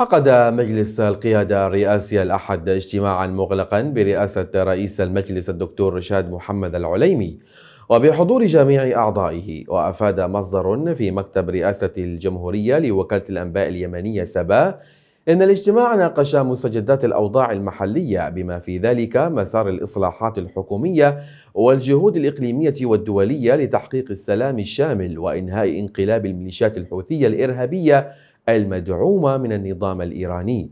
عقد مجلس القيادة الرئاسي الأحد اجتماعا مغلقا برئاسة رئيس المجلس الدكتور رشاد محمد العليمي وبحضور جميع أعضائه وأفاد مصدر في مكتب رئاسة الجمهورية لوكالة الأنباء اليمنية سبا إن الاجتماع ناقش مستجدات الأوضاع المحلية بما في ذلك مسار الإصلاحات الحكومية والجهود الإقليمية والدولية لتحقيق السلام الشامل وإنهاء انقلاب الميليشيات الحوثية الإرهابية المدعومة من النظام الإيراني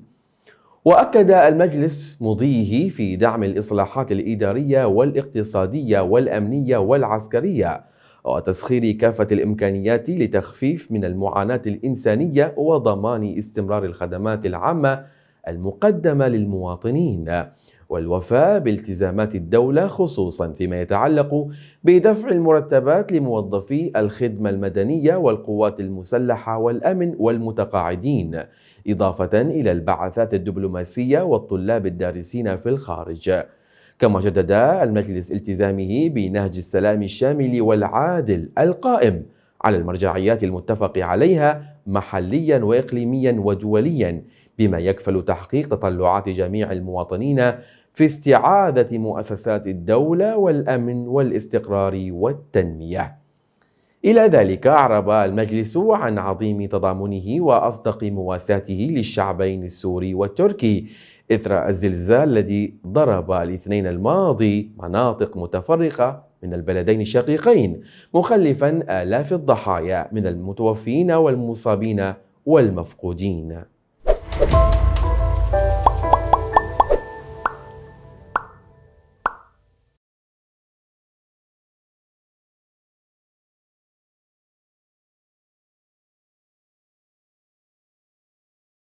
واكد المجلس مضيه في دعم الاصلاحات الاداريه والاقتصاديه والامنيه والعسكريه وتسخير كافه الامكانيات لتخفيف من المعاناه الانسانيه وضمان استمرار الخدمات العامه المقدمة للمواطنين والوفاء بالتزامات الدولة خصوصا فيما يتعلق بدفع المرتبات لموظفي الخدمة المدنية والقوات المسلحة والأمن والمتقاعدين إضافة إلى البعثات الدبلوماسية والطلاب الدارسين في الخارج كما جدد المجلس التزامه بنهج السلام الشامل والعادل القائم على المرجعيات المتفق عليها محليا وإقليميا ودوليا بما يكفل تحقيق تطلعات جميع المواطنين في استعادة مؤسسات الدولة والأمن والاستقرار والتنمية. إلى ذلك أعرب المجلس عن عظيم تضامنه وأصدق مواساته للشعبين السوري والتركي إثر الزلزال الذي ضرب الاثنين الماضي مناطق متفرقة من البلدين الشقيقين مخلفا آلاف الضحايا من المتوفين والمصابين والمفقودين you